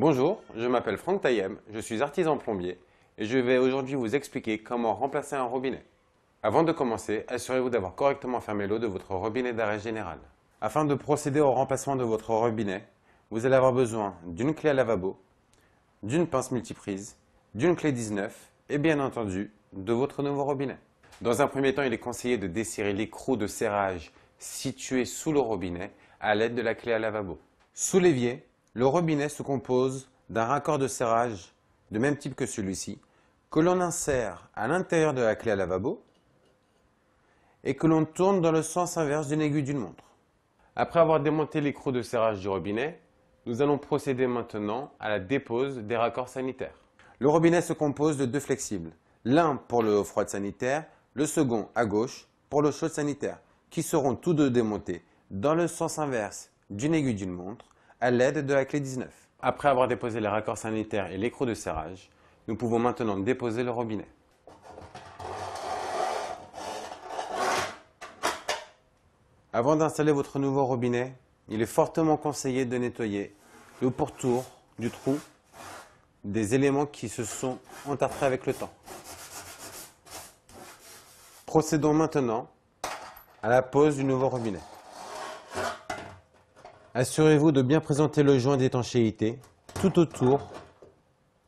Bonjour, je m'appelle Franck Taillem, je suis artisan plombier et je vais aujourd'hui vous expliquer comment remplacer un robinet. Avant de commencer, assurez-vous d'avoir correctement fermé l'eau de votre robinet d'arrêt général. Afin de procéder au remplacement de votre robinet, vous allez avoir besoin d'une clé à lavabo, d'une pince multiprise, d'une clé 19 et bien entendu de votre nouveau robinet. Dans un premier temps, il est conseillé de desserrer l'écrou de serrage situé sous le robinet à l'aide de la clé à lavabo. Sous l'évier, le robinet se compose d'un raccord de serrage de même type que celui-ci, que l'on insère à l'intérieur de la clé à lavabo et que l'on tourne dans le sens inverse d'une aiguille d'une montre. Après avoir démonté l'écrou de serrage du robinet, nous allons procéder maintenant à la dépose des raccords sanitaires. Le robinet se compose de deux flexibles, l'un pour l'eau froide sanitaire, le second à gauche pour l'eau chaude sanitaire, qui seront tous deux démontés dans le sens inverse d'une aiguille d'une montre à l'aide de la clé 19. Après avoir déposé les raccords sanitaires et l'écrou de serrage, nous pouvons maintenant déposer le robinet. Avant d'installer votre nouveau robinet, il est fortement conseillé de nettoyer le pourtour du trou des éléments qui se sont entartrés avec le temps. Procédons maintenant à la pose du nouveau robinet. Assurez-vous de bien présenter le joint d'étanchéité tout autour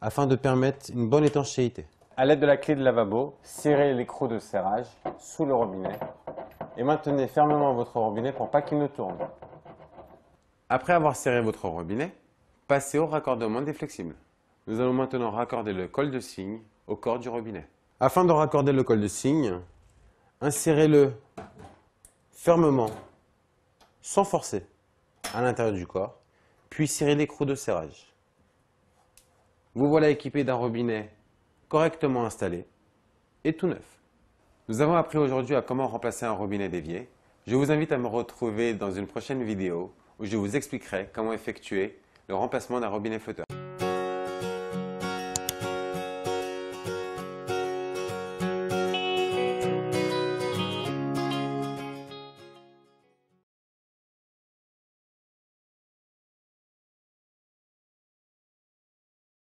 afin de permettre une bonne étanchéité. A l'aide de la clé de lavabo, serrez l'écrou de serrage sous le robinet et maintenez fermement votre robinet pour pas qu'il ne tourne. Après avoir serré votre robinet, passez au raccordement des flexibles. Nous allons maintenant raccorder le col de cygne au corps du robinet. Afin de raccorder le col de cygne, insérez-le fermement, sans forcer à l'intérieur du corps, puis serrer l'écrou de serrage. Vous voilà équipé d'un robinet correctement installé et tout neuf. Nous avons appris aujourd'hui à comment remplacer un robinet dévié. Je vous invite à me retrouver dans une prochaine vidéo où je vous expliquerai comment effectuer le remplacement d'un robinet flotteur.